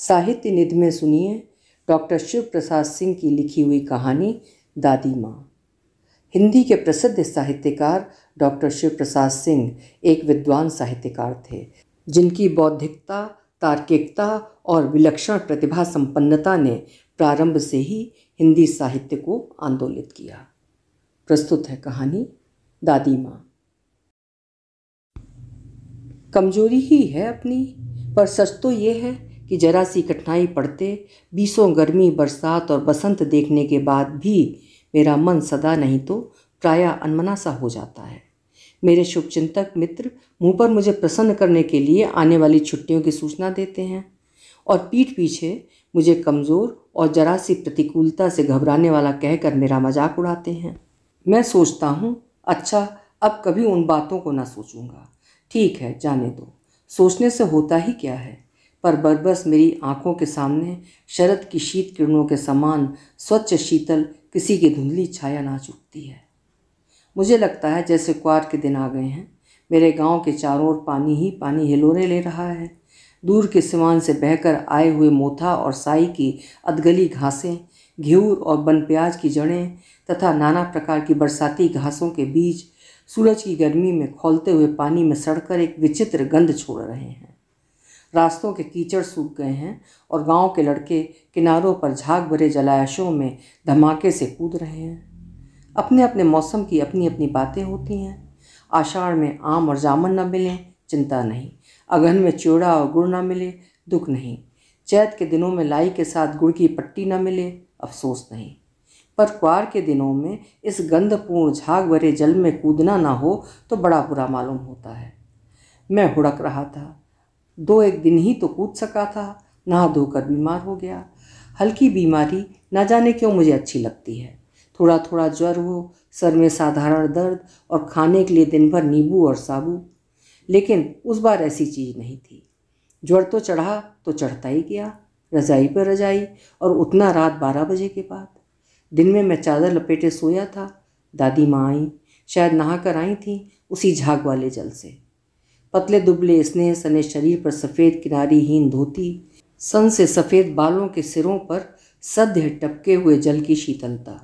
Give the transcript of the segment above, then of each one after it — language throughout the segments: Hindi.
साहित्य निधि में सुनिए डॉक्टर शिव प्रसाद सिंह की लिखी हुई कहानी दादी माँ हिंदी के प्रसिद्ध साहित्यकार डॉक्टर शिव प्रसाद सिंह एक विद्वान साहित्यकार थे जिनकी बौद्धिकता तार्किकता और विलक्षण प्रतिभा संपन्नता ने प्रारंभ से ही हिंदी साहित्य को आंदोलित किया प्रस्तुत है कहानी दादी माँ कमजोरी ही है अपनी पर सच तो ये है कि जरा सी कठिनाई पड़ते बीसों गर्मी बरसात और बसंत देखने के बाद भी मेरा मन सदा नहीं तो प्राय अनमना सा हो जाता है मेरे शुभचिंतक मित्र मुंह पर मुझे प्रसन्न करने के लिए आने वाली छुट्टियों की सूचना देते हैं और पीठ पीछे मुझे कमज़ोर और जरा सी प्रतिकूलता से घबराने वाला कहकर मेरा मजाक उड़ाते हैं मैं सोचता हूँ अच्छा अब कभी उन बातों को ना सोचूंगा ठीक है जाने दो सोचने से होता ही क्या है पर बरबस मेरी आंखों के सामने शरद की शीत किरणों के समान स्वच्छ शीतल किसी की धुंधली छाया ना चुकती है मुझे लगता है जैसे क्वार के दिन आ गए हैं मेरे गांव के चारों ओर पानी ही पानी हिलोरे ले रहा है दूर के सिवान से बहकर आए हुए मोथा और साई की अदगली घासें घ्यूर और बन प्याज की जड़ें तथा नाना प्रकार की बरसाती घासों के बीच सूरज की गर्मी में खोलते हुए पानी में सड़कर एक विचित्र गंध छोड़ रहे हैं रास्तों के कीचड़ सूख गए हैं और गांव के लड़के किनारों पर झाग भरे जलाशयों में धमाके से कूद रहे हैं अपने अपने मौसम की अपनी अपनी बातें होती हैं आषाढ़ में आम और जामुन न मिलें चिंता नहीं अगहन में चूड़ा और गुड़ ना मिले दुख नहीं चैत के दिनों में लाई के साथ गुड़ की पट्टी ना मिले अफसोस नहीं पर क्वार के दिनों में इस गंधपूर्ण झाग भरे जल में कूदना ना हो तो बड़ा बुरा मालूम होता है मैं हुड़क रहा था दो एक दिन ही तो कूद सका था नहा धोकर बीमार हो गया हल्की बीमारी ना जाने क्यों मुझे अच्छी लगती है थोड़ा थोड़ा ज्वर हो सर में साधारण दर्द और खाने के लिए दिन भर नींबू और साबू लेकिन उस बार ऐसी चीज़ नहीं थी ज्वर तो चढ़ा तो चढ़ता ही गया रजाई पर रजाई और उतना रात बारह बजे के बाद दिन में मैं चादर लपेटे सोया था दादी माँ आई शायद नहा कर आई थी उसी झाग वाले जल से पतले दुबले स्नेह सने शरीर पर सफ़ेद किनारीहीन धोती सन से सफ़ेद बालों के सिरों पर सद्य टपके हुए जल की शीतलता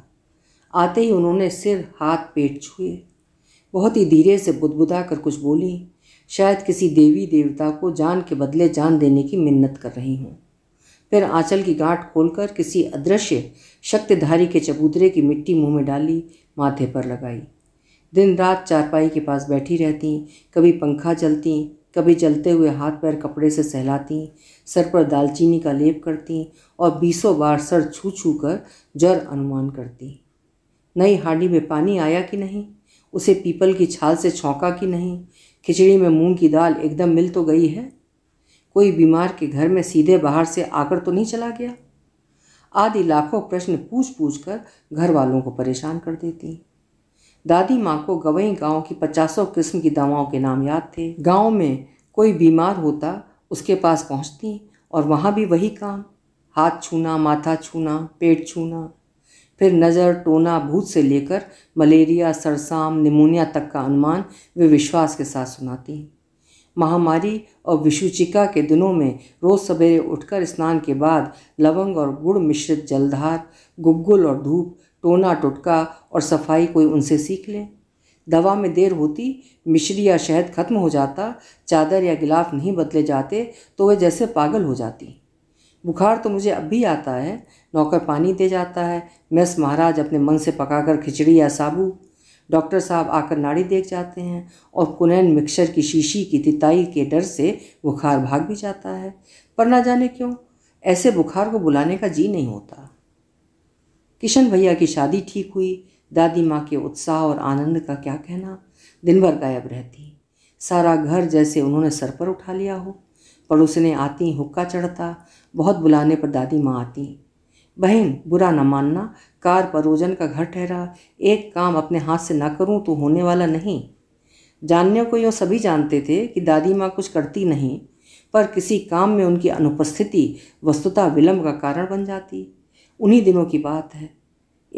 आते ही उन्होंने सिर हाथ पेट छुए बहुत ही धीरे से बुदबुदा कर कुछ बोली शायद किसी देवी देवता को जान के बदले जान देने की मिन्नत कर रही हूँ फिर आंचल की गांठ खोलकर किसी अदृश्य शक्तिधारी के चबूतरे की मिट्टी मुंह में डाली माथे पर लगाई दिन रात चारपाई के पास बैठी रहती कभी पंखा चलती कभी चलते हुए हाथ पैर कपड़े से सहलाती सर पर दालचीनी का लेप करती और बीसों बार सर छू छू कर जर अनुमान करती नई हांडी में पानी आया कि नहीं उसे पीपल की छाल से छौंका कि नहीं खिचड़ी में मूंग की दाल एकदम मिल तो गई है कोई बीमार के घर में सीधे बाहर से आकर तो नहीं चला गया आदि लाखों प्रश्न पूछ पूछ कर घर वालों को परेशान कर देती दादी माँ को गवई गांव की पचासों किस्म की दवाओं के नाम याद थे गांव में कोई बीमार होता उसके पास पहुँचती और वहाँ भी वही काम हाथ छूना माथा छूना पेट छूना फिर नज़र टोना भूत से लेकर मलेरिया सरसाम निमोनिया तक का अनुमान वे विश्वास के साथ सुनाती महामारी और विशुचिका के दिनों में रोज़ सवेरे उठकर स्नान के बाद लवंग और गुड़ मिश्रित जलधार गुग्गुल और धूप टोना टुटका और सफाई कोई उनसे सीख ले दवा में देर होती मिश्री या शहद खत्म हो जाता चादर या गिलाफ नहीं बदले जाते तो वह जैसे पागल हो जाती बुखार तो मुझे अब भी आता है नौकर पानी दे जाता है मैस महाराज अपने मन से पकाकर खिचड़ी या साबू डॉक्टर साहब आकर नाड़ी देख जाते हैं और कुनैन मिक्सर की शीशी की तिताई के डर से बुखार भाग भी जाता है पर ना जाने क्यों ऐसे बुखार को बुलाने का जी नहीं होता किशन भैया की शादी ठीक हुई दादी माँ के उत्साह और आनंद का क्या कहना दिन भर गायब रहती सारा घर जैसे उन्होंने सर पर उठा लिया हो पड़ोसने आती हुक्का चढ़ता बहुत बुलाने पर दादी माँ आती बहन बुरा न मानना कार परोजन का घर ठहरा एक काम अपने हाथ से ना करूं तो होने वाला नहीं जानने को यो सभी जानते थे कि दादी माँ कुछ करती नहीं पर किसी काम में उनकी अनुपस्थिति वस्तुतः विलम्ब का कारण बन जाती उन्हीं दिनों की बात है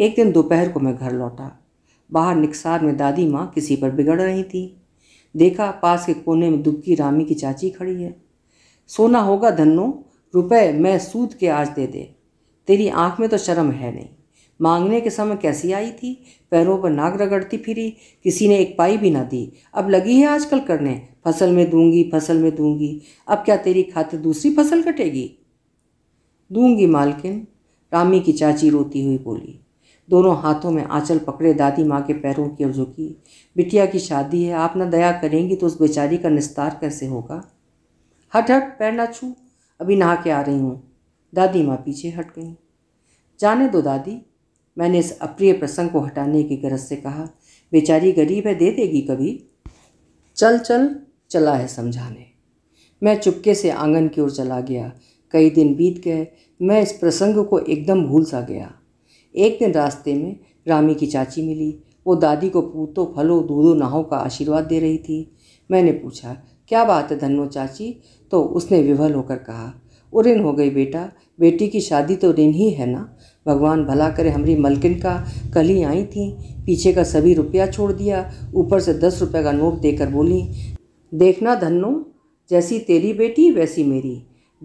एक दिन दोपहर को मैं घर लौटा बाहर निकसार में दादी माँ किसी पर बिगड़ रही थी देखा पास के कोने में दुबकी रामी की चाची खड़ी है सोना होगा धन्नो रुपए मैं सूद के आज दे दे तेरी आँख में तो शर्म है नहीं मांगने के समय कैसी आई थी पैरों पर नाक रगड़ती फिरी किसी ने एक पाई भी ना दी अब लगी है आजकल करने फसल में दूंगी फसल में दूंगी अब क्या तेरी खातिर दूसरी फसल कटेगी दूंगी मालकिन रामी की चाची रोती हुई बोली दोनों हाथों में आंचल पकड़े दादी माँ के पैरों की और झुकी बिटिया की शादी है आप ना दया करेंगी तो उस बेचारी का निस्तार कैसे होगा हट हट पैर ना छू अभी नहा के आ रही हूँ दादी माँ पीछे हट गई जाने दो दादी मैंने इस अप्रिय प्रसंग को हटाने की गरज से कहा बेचारी गरीब है दे देगी कभी चल चल चला है समझाने मैं चुपके से आंगन की ओर चला गया कई दिन बीत गए मैं इस प्रसंग को एकदम भूल सा गया एक दिन रास्ते में रामी की चाची मिली वो दादी को पूतो फलो दूधो नाहों का आशीर्वाद दे रही थी मैंने पूछा क्या बात है धनो चाची तो उसने विवल होकर कहा उरिन हो गई बेटा बेटी की शादी तो ऋण ही है ना भगवान भला करे हमारी मलकिन का कल ही आई थी पीछे का सभी रुपया छोड़ दिया ऊपर से दस रुपये का नोट देकर बोली देखना धनो जैसी तेरी बेटी वैसी मेरी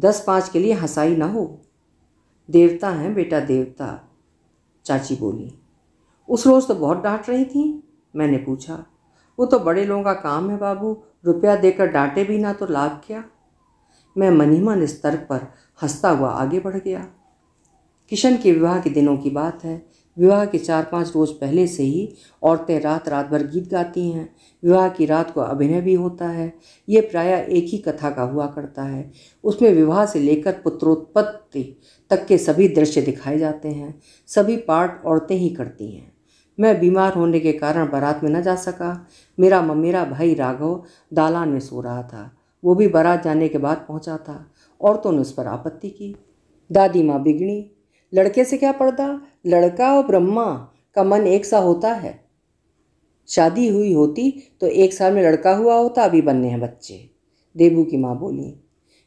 दस पाँच के लिए हंसाई ना हो देवता हैं बेटा देवता चाची बोली उस रोज़ तो बहुत डांट रही थी मैंने पूछा वो तो बड़े लोगों का काम है बाबू रुपया देकर डांटे भी ना तो लाभ क्या मैं मनीमन स्तर पर हंसता हुआ आगे बढ़ गया किशन के विवाह के दिनों की बात है विवाह के चार पाँच रोज़ पहले से ही औरतें रात रात भर गीत गाती हैं विवाह की रात को अभिनय भी होता है ये प्रायः एक ही कथा का हुआ करता है उसमें विवाह से लेकर पुत्रोत्पत्ति तक के सभी दृश्य दिखाए जाते हैं सभी पार्ट औरतें ही करती हैं मैं बीमार होने के कारण बारात में न जा सका मेरा ममेरा भाई राघव दालान में सो रहा था वो भी बारात जाने के बाद पहुंचा था औरतों ने उस पर आपत्ति की दादी माँ बिगड़ी लड़के से क्या पड़ता लड़का और ब्रह्मा का मन एक सा होता है शादी हुई होती तो एक साल में लड़का हुआ होता अभी बनने हैं बच्चे देबू की माँ बोली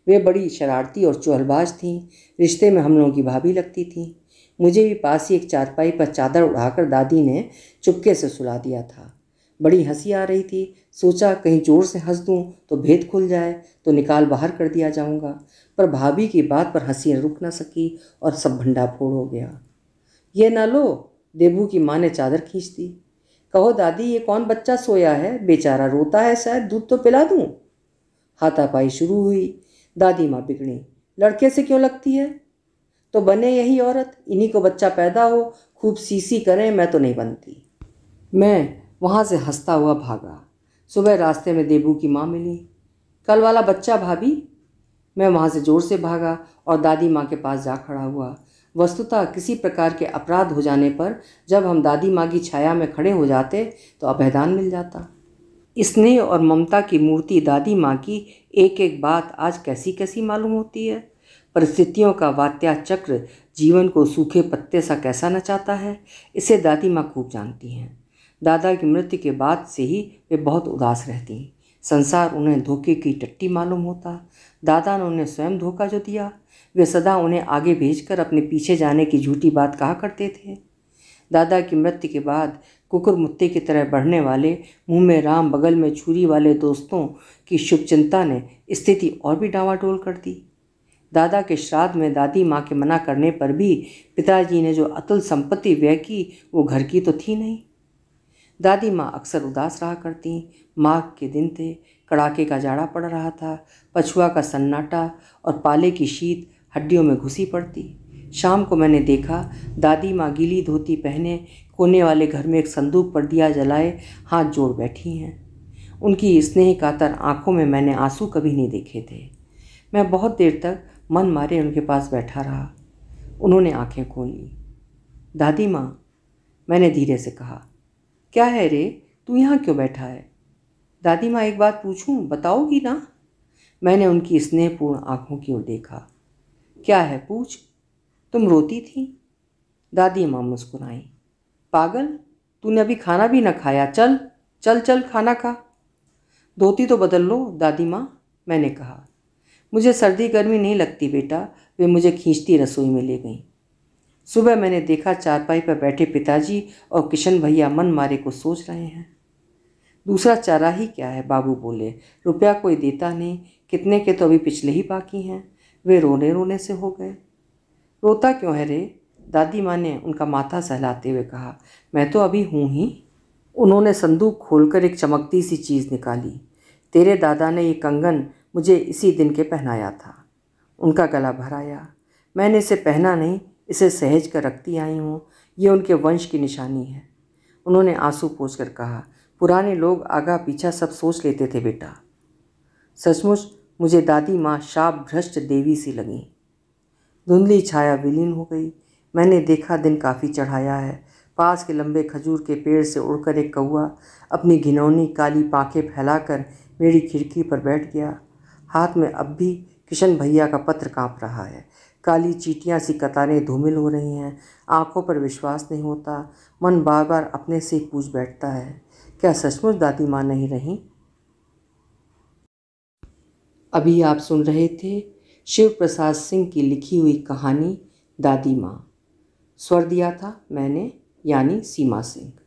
वे बड़ी शरारती और चोहलबाज थीं रिश्ते में हम लोगों की भाभी लगती थीं मुझे भी पास ही एक चारपाई पर चादर उड़ाकर दादी ने चुपके से सुला दिया था बड़ी हंसी आ रही थी सोचा कहीं जोर से हंस दूँ तो भेद खुल जाए तो निकाल बाहर कर दिया जाऊँगा पर भाभी की बात पर हंसी रुक ना सकी और सब भंडा फोड़ हो गया ये ना लो देबू की माँ ने चादर खींच दी कहो दादी ये कौन बच्चा सोया है बेचारा रोता है शायद दूध तो पिला दूँ हाथापाई शुरू हुई दादी माँ बिगड़ी लड़के से क्यों लगती है तो बने यही औरत इन्हीं को बच्चा पैदा हो खूब सीसी करें मैं तो नहीं बनती मैं वहाँ से हंसता हुआ भागा सुबह रास्ते में देबू की माँ मिली कल वाला बच्चा भाभी मैं वहाँ से ज़ोर से भागा और दादी माँ के पास जा खड़ा हुआ वस्तुतः किसी प्रकार के अपराध हो जाने पर जब हम दादी माँ की छाया में खड़े हो जाते तो अभेदान मिल जाता स्नेह और ममता की मूर्ति दादी माँ की एक एक बात आज कैसी कैसी मालूम होती है परिस्थितियों का वात्या चक्र जीवन को सूखे पत्ते सा कैसा नचाता है इसे दादी माँ खूब जानती हैं दादा की मृत्यु के बाद से ही वे बहुत उदास रहती संसार उन्हें धोखे की टट्टी मालूम होता दादा ने उन्हें स्वयं धोखा जो दिया वे सदा उन्हें आगे भेजकर अपने पीछे जाने की झूठी बात कहा करते थे दादा की मृत्यु के बाद कुकुरमुत्ते की तरह बढ़ने वाले मुंह में राम बगल में छुरी वाले दोस्तों की शुभचिंता ने स्थिति और भी डावाडोल कर दी दादा के श्राद्ध में दादी माँ के मना करने पर भी पिताजी ने जो अतुल संपत्ति व्यय की वो घर की तो थी नहीं दादी माँ अक्सर उदास रहा करती माघ के दिन थे कड़ाके का जाड़ा पड़ रहा था पछुआ का सन्नाटा और पाले की शीत हड्डियों में घुसी पड़ती शाम को मैंने देखा दादी माँ गीली धोती पहने कोने वाले घर में एक संदूक पर दिया जलाए हाथ जोड़ बैठी हैं उनकी स्नेह कातर आंखों में मैंने आंसू कभी नहीं देखे थे मैं बहुत देर तक मन मारे उनके पास बैठा रहा उन्होंने आंखें खोलीं दादी माँ मैंने धीरे से कहा क्या है रे तू यहाँ क्यों बैठा है दादी माँ एक बात पूछूँ बताओगी ना मैंने उनकी स्नेहपूर्ण आंखों की ओर देखा क्या है पूछ तुम रोती थी दादी माँ मुस्कुराई पागल तूने अभी खाना भी ना खाया चल चल चल खाना खा धोती तो बदल लो दादी माँ मैंने कहा मुझे सर्दी गर्मी नहीं लगती बेटा वे मुझे खींचती रसोई में ले गई सुबह मैंने देखा चारपाई पर बैठे पिताजी और किशन भैया मन मारे को सोच रहे हैं दूसरा चारा ही क्या है बाबू बोले रुपया कोई देता नहीं कितने के तो अभी पिछले ही बाकी हैं वे रोने रोने से हो गए रोता क्यों है रे दादी माँ ने उनका माथा सहलाते हुए कहा मैं तो अभी हूँ ही उन्होंने संदूक खोलकर एक चमकती सी चीज़ निकाली तेरे दादा ने ये कंगन मुझे इसी दिन के पहनाया था उनका गला भर आया मैंने इसे पहना नहीं इसे सहज कर रखती आई हूँ ये उनके वंश की निशानी है उन्होंने आंसू पोस कर कहा पुराने लोग आगा पीछा सब सोच लेते थे बेटा सचमुच मुझे दादी माँ शाप भ्रष्ट देवी सी लगी धुंधली छाया विलीन हो गई मैंने देखा दिन काफ़ी चढ़ाया है पास के लंबे खजूर के पेड़ से उड़कर एक कौआ अपनी घिनौनी काली पाखें फैलाकर मेरी खिड़की पर बैठ गया हाथ में अब भी किशन भैया का पत्र काँप रहा है काली चीटियाँ सी कतारें धूमिल हो रही हैं आंखों पर विश्वास नहीं होता मन बार बार अपने से पूछ बैठता है क्या सचमुच दादी माँ नहीं रही अभी आप सुन रहे थे शिव प्रसाद सिंह की लिखी हुई कहानी दादी माँ स्वर दिया था मैंने यानी सीमा सिंह